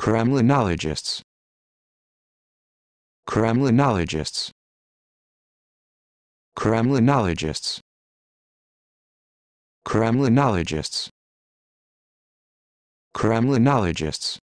Kremlinologists Kremlinologists Kremlinologists Kremlinologists Kremlinologists